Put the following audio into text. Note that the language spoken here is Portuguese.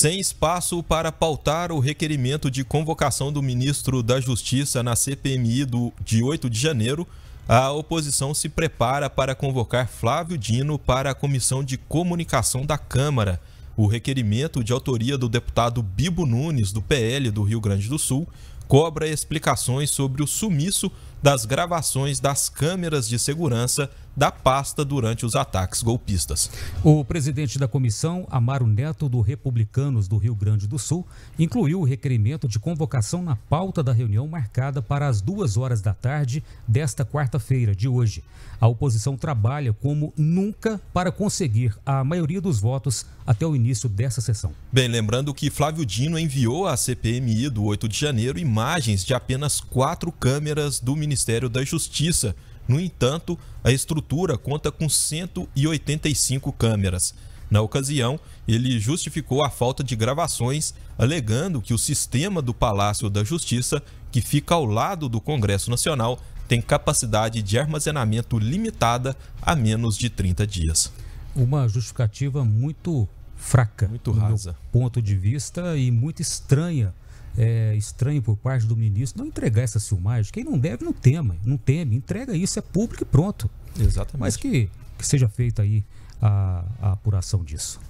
sem espaço para pautar o requerimento de convocação do ministro da Justiça na CPMI do, de 8 de janeiro, a oposição se prepara para convocar Flávio Dino para a Comissão de Comunicação da Câmara. O requerimento de autoria do deputado Bibo Nunes, do PL do Rio Grande do Sul, cobra explicações sobre o sumiço das gravações das câmeras de segurança da pasta durante os ataques golpistas. O presidente da comissão, Amaro Neto, do Republicanos do Rio Grande do Sul, incluiu o requerimento de convocação na pauta da reunião marcada para as duas horas da tarde desta quarta-feira de hoje. A oposição trabalha como nunca para conseguir a maioria dos votos até o início dessa sessão. Bem, lembrando que Flávio Dino enviou à CPMI do 8 de janeiro imagens de apenas quatro câmeras do Ministério da Justiça no entanto, a estrutura conta com 185 câmeras. Na ocasião, ele justificou a falta de gravações, alegando que o sistema do Palácio da Justiça, que fica ao lado do Congresso Nacional, tem capacidade de armazenamento limitada a menos de 30 dias. Uma justificativa muito fraca. Muito rasa. ponto de vista e muito estranha. É estranho por parte do ministro não entregar essa filmagem. Quem não deve, não teme. Não teme. Entrega isso, é público e pronto. Exatamente. Mas que, que seja feita aí a, a apuração disso.